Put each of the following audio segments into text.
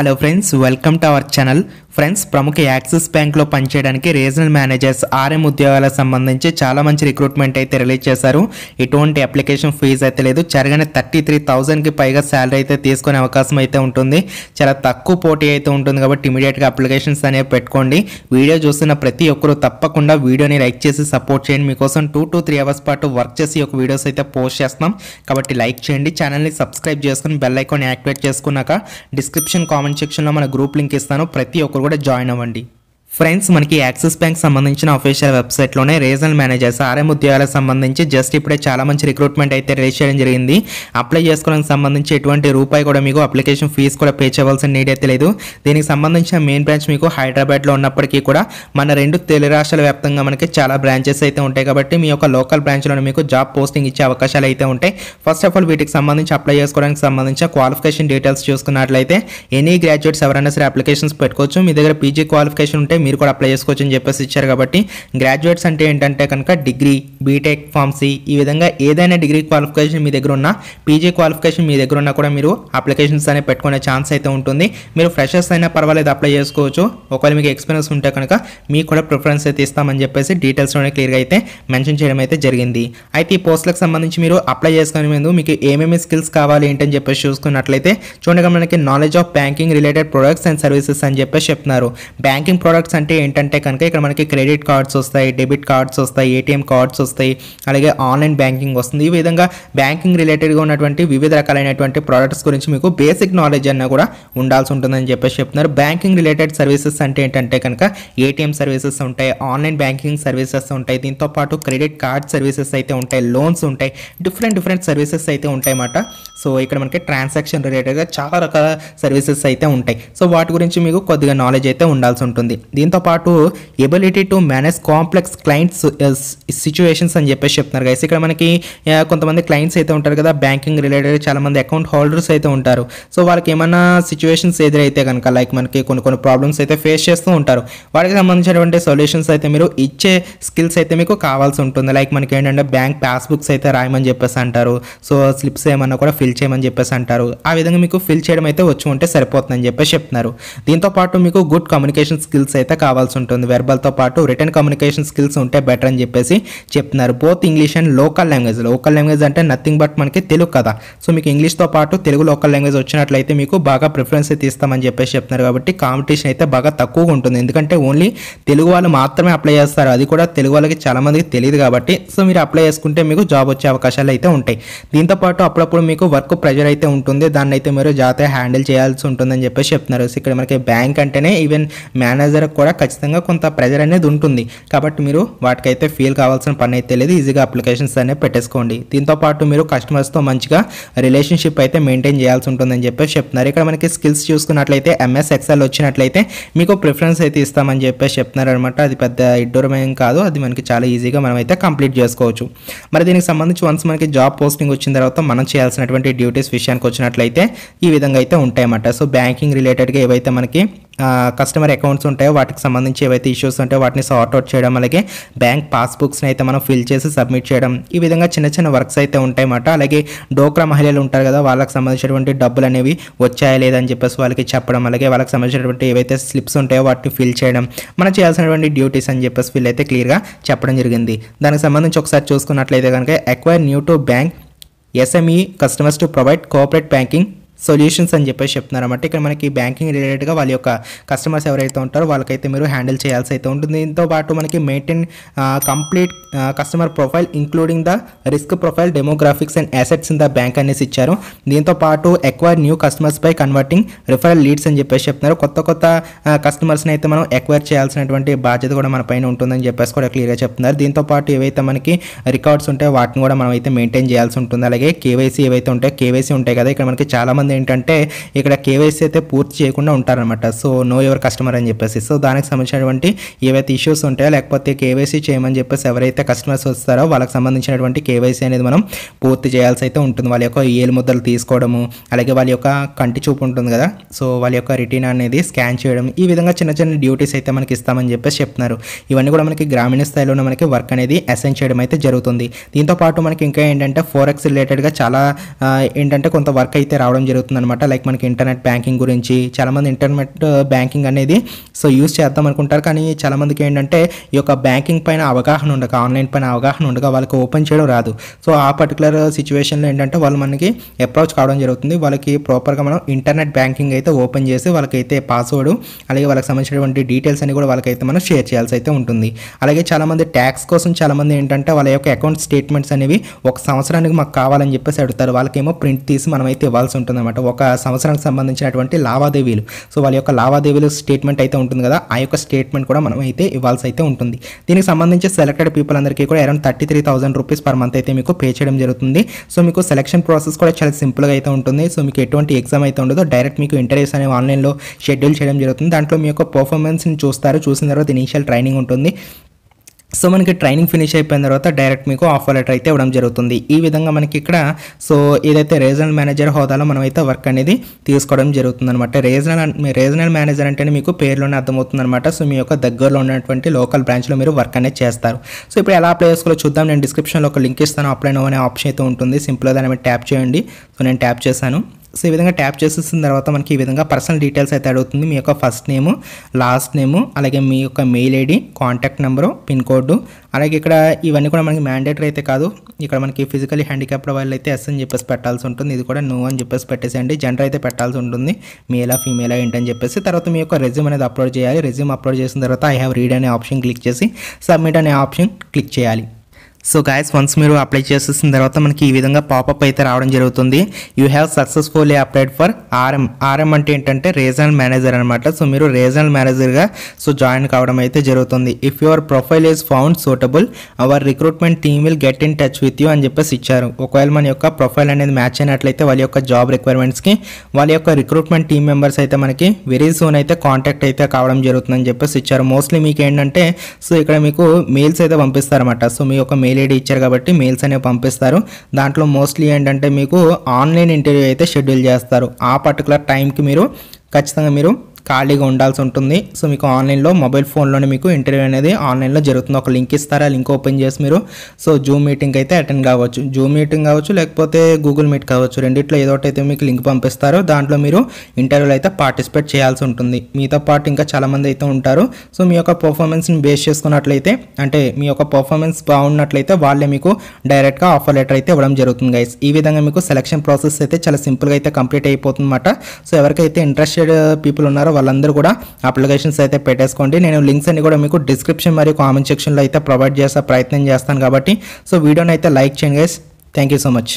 hello friends welcome to our channel friends ప్రముఖ Axis బ్యాంక్లో పనిచేయడానికి రీజనల్ మేనేజర్స్ ఆర్ఎం ఉద్యోగాలకు సంబంధించి చాలా మంచి రిక్రూట్మెంట్ అయితే రిలీజ్ చేశారు ఎటువంటి అప్లికేషన్ ఫీజు అయితే లేదు జరగని థర్టీ త్రీ థౌజండ్కి పైగా శాలరీ అయితే తీసుకునే అవకాశం అయితే ఉంటుంది చాలా తక్కువ పోటీ అయితే ఉంటుంది కాబట్టి ఇమీడియట్గా అప్లికేషన్స్ అనేవి పెట్టుకోండి వీడియో చూస్తున్న ప్రతి ఒక్కరూ తప్పకుండా వీడియోని లైక్ చేసి సపోర్ట్ చేయండి మీకోసం టూ టు త్రీ అవర్స్ పాటు వర్క్ చేసి ఒక వీడియోస్ అయితే పోస్ట్ చేస్తున్నాం కాబట్టి లైక్ చేయండి ఛానల్ని సబ్స్క్రైబ్ చేసుకుని బెల్ ఐకాన్ యాక్టివేట్ చేసుకున్నాక డిస్క్రిప్షన్ కామెంట్ కామెంట్ సెక్షన్లో మన గ్రూప్ లింక్ ఇస్తాను ప్రతి ఒక్కరు కూడా జాయిన్ అవ్వండి ఫ్రెండ్స్ మనకి యాక్సిస్ బ్యాంక్ సంబంధించిన అఫీషియల్ వెబ్సైట్లోనే రీజనల్ మేనేజర్స్ ఆర్ఎం ఉద్యోగాలకు సంబంధించి జస్ట్ ఇప్పుడే చాలా మంచి రిక్రూట్మెంట్ అయితే రిలీజ్ చేయడం జరిగింది అప్లై చేసుకోవడానికి సంబంధించి ఎటువంటి రూపాయి కూడా మీకు అప్లికేషన్ ఫీజు కూడా పే చేయవలసిన నీడ్ అయితే లేదు దీనికి సంబంధించిన మెయిన్ బ్రాంచ్ మీకు హైదరాబాద్లో ఉన్నప్పటికీ కూడా మన రెండు తెలుగు రాష్ట్రాల వ్యాప్తంగా మనకి చాలా బ్రాంచెస్ అయితే ఉంటాయి కాబట్టి మీ యొక్క లోకల్ బ్రాంచ్లోనే మీకు జాబ్ పోస్టింగ్ ఇచ్చే అవకాశాలు అయితే ఉంటాయి ఫస్ట్ ఆఫ్ ఆల్ వీటికి సంబంధించి అప్లై చేసుకోవడానికి సంబంధించిన క్వాలిఫికేషన్ డీటెయిల్స్ చూసుకున్నట్లయితే ఎనీ గ్రాడ్యుయేట్స్ ఎవరైనా సరే అప్లికేషన్స్ పెట్టుకోవచ్చు మీ దగ్గర పీజీ క్వాలిఫికేషన్ ఉంటే మీరు కూడా అప్లై చేసుకోవచ్చు అని చెప్పేసి ఇచ్చారు కాబట్టి గ్రాడ్యుయేట్స్ అంటే ఏంటంటే కనుక డిగ్రీ బీటెక్ ఫార్మసీ ఈ విధంగా ఏదైనా డిగ్రీ క్వాలిఫికేషన్ మీ దగ్గర ఉన్న పీజీ క్వాలిఫికేషన్ మీ దగ్గర ఉన్నా కూడా మీరు అప్లికేషన్స్ అనేవి పెట్టుకునే ఛాన్స్ అయితే ఉంటుంది మీరు ఫ్రెషర్స్ అయినా పర్వాలేదు అప్లై చేసుకోవచ్చు ఒకవేళ మీకు ఎక్స్పీరియన్స్ ఉంటే కనుక మీకు కూడా ప్రిఫరెన్స్ అయితే ఇస్తామని చెప్పేసి డీటెయిల్స్లోనే క్లియర్గా అయితే మెన్షన్ చేయడం అయితే జరిగింది అయితే ఈ పోస్టులకు సంబంధించి మీరు అప్లై చేసుకునే ముందు మీకు ఏమేమి స్కిల్స్ కావాలి ఏంటని చెప్పేసి చూసుకున్నట్లయితే చూడగా మనకి knowledge of banking related products and services అని చెప్పేసి చెప్తున్నారు బ్యాంకింగ్ ప్రొడక్ట్స్ కార్డ్స్ అంటే ఏంటంటే కనుక ఇక్కడ మనకి క్రెడిట్ కార్డ్స్ వస్తాయి డెబిట్ కార్డ్స్ వస్తాయి ఏటీఎం కార్డ్స్ వస్తాయి అలాగే ఆన్లైన్ బ్యాంకింగ్ వస్తుంది ఈ విధంగా బ్యాంకింగ్ రిలేటెడ్గా ఉన్నటువంటి వివిధ రకాలైనటువంటి ప్రోడక్ట్స్ గురించి మీకు బేసిక్ నాలెడ్జ్ అన్న కూడా ఉండాల్సి ఉంటుందని చెప్పేసి చెప్తున్నారు బ్యాంకింగ్ రిలేటెడ్ సర్వీసెస్ అంటే ఏంటంటే కనుక ఏటీఎం సర్వీసెస్ ఉంటాయి ఆన్లైన్ బ్యాంకింగ్ సర్వీసెస్ ఉంటాయి దీంతో పాటు క్రెడిట్ కార్డ్ సర్వీసెస్ అయితే ఉంటాయి లోన్స్ ఉంటాయి డిఫరెంట్ డిఫరెంట్ సర్వీసెస్ అయితే ఉంటాయి అన్నమాట సో ఇక్కడ మనకి ట్రాన్సాక్షన్ రిలేటెడ్గా చాలా రకాల సర్వీసెస్ అయితే ఉంటాయి సో వాటి గురించి మీకు కొద్దిగా నాలెడ్జ్ అయితే ఉండాల్సి ఉంటుంది దీంతోపాటు ability to manage complex clients situations అని చెప్పేసి చెప్తున్నారు గైస్ ఇక్కడ మనకి uh, కొంతమంది క్లయింట్స్ అయితే ఉంటారు కదా బ్యాంకింగ్ రిలేటెడ్ చాలామంది అకౌంట్ హోల్డర్స్ అయితే ఉంటారు సో వాళ్ళకి ఏమైనా సిచ్యువేషన్స్ ఎదురైతే కనుక లైక్ మనకి కొన్ని కొన్ని ప్రాబ్లమ్స్ అయితే ఫేస్ చేస్తూ ఉంటారు వాటికి సంబంధించినటువంటి సొల్యూషన్స్ అయితే మీరు ఇచ్చే స్కిల్స్ అయితే మీకు కావాల్సి ఉంటుంది లైక్ మనకి ఏంటంటే బ్యాంక్ పాస్బుక్స్ అయితే రాయమని చెప్పేసి అంటారు సో స్లిప్స్ ఏమన్నా కూడా ఫిల్ చేయమని చెప్పేసి అంటారు ఆ విధంగా మీకు ఫిల్ చేయడం అయితే వచ్చి ఉంటే సరిపోతుందని చెప్పేసి చెప్తున్నారు దీంతోపాటు మీకు గుడ్ కమ్యూనికేషన్ స్కిల్స్ అయితే అయితే కావాల్సి ఉంటుంది వెర్బల్తో పాటు రిటర్న్ కమ్యూనికేషన్ స్కిల్స్ ఉంటే బెటర్ అని చెప్పేసి చెప్తున్నారు both English and local language local language అంటే నథింగ్ బట్ మనకి తెలుగు కదా సో మీకు ఇంగ్లీష్తో పాటు తెలుగు లోకల్ లాంగ్వేజ్ వచ్చినట్లయితే మీకు బాగా ప్రిఫరెన్స్ తీస్తామని చెప్పేసి చెప్తున్నారు కాబట్టి కాంపిటీషన్ అయితే బాగా తక్కువగా ఉంటుంది ఎందుకంటే ఓన్లీ తెలుగు వాళ్ళు మాత్రమే అప్లై చేస్తారు అది కూడా తెలుగు వాళ్ళకి చాలా మందికి తెలియదు కాబట్టి సో మీరు అప్లై చేసుకుంటే మీకు జాబ్ వచ్చే అవకాశాలు అయితే ఉంటాయి దీంతోపాటు అప్పుడప్పుడు మీకు వర్క్ ప్రెజర్ అయితే ఉంటుంది దాన్ని అయితే మీరు జాతీయ హ్యాండిల్ చేయాల్సి ఉంటుందని చెప్పేసి చెప్తున్నారు ఇక్కడ మనకి బ్యాంక్ అంటేనే ఈవెన్ మేనేజర్ కూడా ఖచ్చితంగా కొంత ప్రెజర్ అనేది ఉంటుంది కాబట్టి మీరు వాటికైతే ఫీల్ కావాల్సిన పని అయితే లేదు ఈజీగా అప్లికేషన్స్ అనేవి పెట్టేసుకోండి దీంతోపాటు మీరు కస్టమర్స్తో మంచిగా రిలేషన్షిప్ అయితే మెయింటైన్ చేయాల్సి ఉంటుందని చెప్పేసి చెప్తున్నారు ఇక్కడ మనకి స్కిల్స్ చూసుకున్నట్లయితే ఎంఎస్ ఎక్సెల్ వచ్చినట్లయితే మీకు ప్రిఫరెన్స్ అయితే ఇస్తామని చెప్పేసి చెప్తున్నారు అనమాట అది పెద్ద ఇడ్డూరమయం కాదు అది మనకి చాలా ఈజీగా మనం అయితే కంప్లీట్ చేసుకోవచ్చు మరి దీనికి సంబంధించి వన్స్ మనకి జాబ్ పోస్టింగ్ వచ్చిన తర్వాత మనం చేయాల్సినటువంటి డ్యూటీస్ విషయానికి వచ్చినట్లయితే ఈ విధంగా అయితే ఉంటాయన్నమాట సో బ్యాంకింగ్ రిలేటెడ్గా ఏవైతే మనకి కస్టమర్ అకౌంట్స్ ఉంటాయో వాటికి సంబంధించి ఏవైతే ఇష్యూస్ ఉంటాయో వాటిని సార్ట్అవుట్ చేయడం అలాగే బ్యాంక్ పాస్బుక్స్ని అయితే మనం ఫిల్ చేసి సబ్మిట్ చేయడం ఈ విధంగా చిన్న చిన్న వర్క్స్ అయితే ఉంటాయన్నమాట అలాగే డోక్రా మహిళలు ఉంటారు కదా వాళ్ళకి సంబంధించినటువంటి డబ్బులు అనేవి వచ్చాయా లేదని చెప్పేసి వాళ్ళకి చెప్పడం అలాగే వాళ్ళకి సంబంధించినటువంటి ఏవైతే స్లిప్స్ ఉంటాయో వాటిని ఫిల్ చేయడం మనం చేయాల్సినటువంటి డ్యూటీస్ అని చెప్పేసి అయితే క్లియర్గా చెప్పడం జరిగింది దానికి సంబంధించి ఒకసారి చూసుకున్నట్లయితే కనుక acquire new to bank SME customers to provide cooperate banking solutions అని చెప్పేసి చెప్తున్నారు అన్నమాట ఇక్కడ మనకి బ్యాంకింగ్ రిలేటెడ్గా వాళ్ళ యొక్క కస్టమర్స్ ఎవరైతే ఉంటారో వాళ్ళకైతే మీరు హ్యాండిల్ చేయాల్సి అయితే ఉంటుంది దీంతో పాటు మనకి maintain complete customer profile including the risk profile demographics and assets in the bank అనేసి ఇచ్చారు దీంతో పాటు acquire new customers by converting referral leads అని చెప్పేసి చెప్తున్నారు కొత్త కొత్త కస్టమర్స్ని అయితే మనం ఎక్వైర్ చేయాల్సినటువంటి బాధ్యత కూడా మన పైన ఉంటుందని చెప్పేసి కూడా క్లియర్గా చెప్తున్నారు దీంతో పాటు ఏవైతే మనకి రికార్డ్స్ ఉంటాయో వాటిని కూడా మనం అయితే మెయింటైన్ చేయాల్సి ఉంటుంది అలాగే కేవైసీ ఏవైతే ఉంటాయో కేవైసీ ఉంటాయి కదా ఇక్కడ మనకి చాలామంది ఉంది ఏంటంటే ఇక్కడ కేవైసీ అయితే పూర్తి చేయకుండా ఉంటారనమాట సో నో యువర్ కస్టమర్ అని చెప్పేసి సో దానికి సంబంధించినటువంటి ఏవైతే ఇష్యూస్ ఉంటాయో లేకపోతే కేవైసీ చేయమని చెప్పేసి ఎవరైతే కస్టమర్స్ వస్తారో వాళ్ళకి సంబంధించినటువంటి కేవైసీ అనేది మనం పూర్తి చేయాల్సి అయితే ఉంటుంది వాళ్ళ యొక్క ఏలు ముద్దలు తీసుకోవడము అలాగే వాళ్ళ యొక్క కంటి చూపు ఉంటుంది కదా సో వాళ్ళ యొక్క రిటీన్ అనేది స్కాన్ చేయడం ఈ విధంగా చిన్న చిన్న డ్యూటీస్ అయితే మనకి ఇస్తామని చెప్పేసి చెప్తున్నారు ఇవన్నీ కూడా మనకి గ్రామీణ స్థాయిలోనే మనకి వర్క్ అనేది అసైన్ చేయడం అయితే జరుగుతుంది దీంతో పాటు మనకి ఇంకా ఏంటంటే ఫోరెక్స్ రిలేటెడ్గా చాలా ఏంటంటే కొంత వర్క్ అయితే రావడం జరుగుతుంది జరుగుతుందనమాట లైక్ మనకి ఇంటర్నెట్ బ్యాంకింగ్ గురించి చాలామంది ఇంటర్నెట్ బ్యాంకింగ్ uh, అనేది సో యూస్ చేద్దాం అనుకుంటారు కానీ చాలామందికి ఏంటంటే ఈ యొక్క బ్యాంకింగ్ పైన అవగాహన ఉండక ఆన్లైన్ పైన అవగాహన ఉండక వాళ్ళకి ఓపెన్ చేయడం రాదు సో ఆ పర్టికులర్ సిచ్యువేషన్లో ఏంటంటే వాళ్ళు మనకి అప్రోచ్ కావడం జరుగుతుంది వాళ్ళకి ప్రాపర్గా మనం ఇంటర్నెట్ బ్యాంకింగ్ అయితే ఓపెన్ చేసి వాళ్ళకైతే పాస్వర్డ్ అలాగే వాళ్ళకి సంబంధించినటువంటి డీటెయిల్స్ అని కూడా వాళ్ళకైతే మనం షేర్ చేయాల్సి అయితే ఉంటుంది అలాగే చాలామంది ట్యాక్స్ కోసం చాలామంది ఏంటంటే వాళ్ళ యొక్క అకౌంట్ స్టేట్మెంట్స్ అనేవి ఒక సంవత్సరానికి మాకు కావాలని చెప్పేసి అడుగుతారు వాళ్ళకేమో ప్రింట్ తీసి మనమైతే ఇవ్వాల్సి ఉంటుంది అనమాట ఒక సంవత్సరానికి సంబంధించినటువంటి లావాదేవీలు సో వాళ్ళ యొక్క లావాదేవీలు స్టేట్మెంట్ అయితే ఉంటుంది కదా ఆ యొక్క స్టేట్మెంట్ కూడా మనం అయితే ఇవ్వాల్సి అయితే ఉంటుంది దీనికి సంబంధించి సెలెక్టెడ్ పీపుల్ అందరికీ కూడా around thirty three thousand rupees per month అయితే మీకు పే చేయడం జరుగుతుంది సో మీకు సెలక్షన్ ప్రాసెస్ కూడా చాలా సింపుల్గా అయితే ఉంటుంది సో మీకు ఎటువంటి ఎగ్జామ్ అయితే ఉండదు డైరెక్ట్ మీకు ఇంటర్వ్యూస్ అనేవి ఆన్లైన్లో షెడ్యూల్ చేయడం జరుగుతుంది దాంట్లో మీ యొక్క పర్ఫార్మెన్స్ని చూస్తారు చూసిన తర్వాత ఇనీషియల్ ట్రైనింగ్ ఉంటుంది సో మనకి ట్రైనింగ్ ఫినిష్ అయిపోయిన తర్వాత డైరెక్ట్ మీకు ఆఫర్ లెటర్ అయితే ఇవ్వడం జరుగుతుంది ఈ విధంగా మనకి ఇక్కడ సో ఏదైతే రీజనల్ మేనేజర్ హోదాలో మనం అయితే వర్క్ అనేది తీసుకోవడం జరుగుతుంది అనమాట రీజనల్ రీజనల్ మేనేజర్ అంటేనే మీకు పేరులోనే అర్థమవుతుంది అనమాట సో మీ యొక్క దగ్గరలో ఉన్నటువంటి లోకల్ బ్రాంచ్లో మీరు వర్క్ అనేది చేస్తారు సో ఇప్పుడు ఎలా అప్లై చేసుకోవాలో చూద్దాం నేను డిస్క్రిప్షన్లో ఒక లింక్ ఇస్తాను అప్లై అనే ఆప్షన్ అయితే ఉంటుంది సింపుల్గా దాన్ని ట్యాప్ చేయండి సో నేను ట్యాప్ చేశాను సో ఈ విధంగా ట్యాప్ చేసేసిన తర్వాత మనకి ఈ విధంగా పర్సనల్ డీటెయిల్స్ అయితే అడుగుతుంది మీ యొక్క ఫస్ట్ నేము లాస్ట్ నేము అలాగే మీ యొక్క mail ID contact number pin code అలాగే ఇక్కడ ఇవన్నీ కూడా మనకి మ్యాండేటరీ అయితే కాదు ఇక్కడ మనకి ఫిజికలీ హ్యాండిక్యాప్డ్ వాళ్ళు అయితే ఎస్ అని చెప్పేసి పెట్టాల్సి ఉంటుంది ఇది కూడా నో అని చెప్పేసి పెట్టేసేయండి జెండర్ అయితే పెట్టాల్సి ఉంటుంది మేలా ఫీమేలా ఏంటని చెప్పేసి తర్వాత మీ యొక్క రెజ్యూమ్ అనేది అప్లోడ్ చేయాలి రెజ్యూమ్ అప్లోడ్ చేసిన తర్వాత ఐ హ్యావ్ రీడ్ అనే ఆప్షన్ క్లిక్ చేసి సబ్మిట్ అనే ఆప్షన్ క్లిక్ చేయాలి సో గాయస్ వన్స్ మీరు అప్లై చేసేసిన తర్వాత మనకి ఈ విధంగా పాపప్ అయితే రావడం జరుగుతుంది you have successfully applied for RM RM అంటే ఏంటంటే రీజనల్ మేనేజర్ అనమాట సో మీరు రీజనల్ మేనేజర్గా సో జాయిన్ కావడం అయితే జరుగుతుంది if your profile is found suitable our recruitment team will get in touch with you అని చెప్పేసి ఇచ్చారు ఒకవేళ మన యొక్క ప్రొఫైల్ అనేది మ్యాచ్ అయినట్లయితే వాళ్ళ యొక్క జాబ్ రిక్వైర్మెంట్స్కి వాళ్ళ యొక్క రిక్రూట్మెంట్ టీమ్ మెంబర్స్ అయితే మనకి వెరీ సూన్ అయితే కాంటాక్ట్ అయితే కావడం జరుగుతుందని చెప్పేసి ఇచ్చారు మోస్ట్లీ మీకు ఏంటంటే సో ఇక్కడ మీకు మెయిల్స్ అయితే పంపిస్తారన్నమాట సో మీ యొక్క మెయిల్ ఐడి ఇచ్చారు కాబట్టి మెయిల్స్ అనేవి పంపిస్తారు దాంట్లో మోస్ట్లీ ఏంటంటే మీకు ఆన్లైన్ ఇంటర్వ్యూ అయితే షెడ్యూల్ చేస్తారు ఆ పర్టికులర్ టైంకి మీరు ఖచ్చితంగా మీరు ఖాళీగా ఉండాల్సి ఉంటుంది సో మీకు ఆన్లైన్లో మొబైల్ ఫోన్లోనే మీకు ఇంటర్వ్యూ అనేది ఆన్లైన్లో జరుగుతుంది ఒక లింక్ ఇస్తారా లింక్ ఓపెన్ చేసి మీరు సో జూమ్ మీటింగ్ అయితే అటెండ్ కావచ్చు జూమ్ మీటింగ్ కావచ్చు లేకపోతే గూగుల్ మీట్ కావచ్చు రెండిట్లో ఏదో అయితే మీకు లింక్ పంపిస్తారో దాంట్లో మీరు ఇంటర్వ్యూలో అయితే పార్టిసిపేట్ చేయాల్సి ఉంటుంది మీతో పాటు ఇంకా చాలామంది అయితే ఉంటారు సో మీ యొక్క పర్ఫార్మెన్స్ని బేస్ చేసుకున్నట్లయితే అంటే మీ యొక్క పర్ఫార్మెన్స్ బాగున్నట్లయితే వాళ్ళే మీకు డైరెక్ట్గా ఆఫర్ లెటర్ అయితే ఇవ్వడం జరుగుతుంది గైస్ ఈ విధంగా మీకు సెలక్షన్ ప్రాసెస్ అయితే చాలా సింపుల్గా అయితే కంప్లీట్ అయిపోతుంది అనమాట సో ఎవరికైతే ఇంట్రెస్టెడ్ పీపుల్ ఉన్నారో ఉన్నారో వాళ్ళందరూ కూడా అప్లికేషన్స్ అయితే పెట్టేసుకోండి నేను లింక్స్ అన్ని కూడా మీకు డిస్క్రిప్షన్ మరియు కామెంట్ సెక్షన్లో అయితే ప్రొవైడ్ చేసే ప్రయత్నం చేస్తాను కాబట్టి సో వీడియోని అయితే లైక్ చేయండి guys thank you so much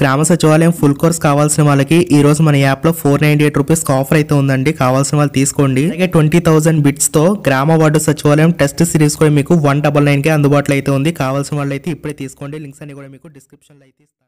గ్రామ సచివాలయం ఫుల్ కోర్స్ కావాల్సిన వాళ్ళకి ఈ రోజు మన యాప్లో four ninety eight rupees offer అయితే ఉందండి కావాల్సిన వాళ్ళు తీసుకోండి అలాగే ట్వంటీ థౌసండ్ బిట్స్తో గ్రామ వార్డు సచివాలయం టెస్ట్ సిరీస్ కూడా మీకు వన్ డబల్ నైన్కే అందుబాటులో అయితే ఉంది కావాల్సిన వాళ్ళు అయితే ఇప్పుడే తీసుకోండి లింక్స్ అన్ని కూడా మీకు డిస్క్రిప్షన్లో అయితే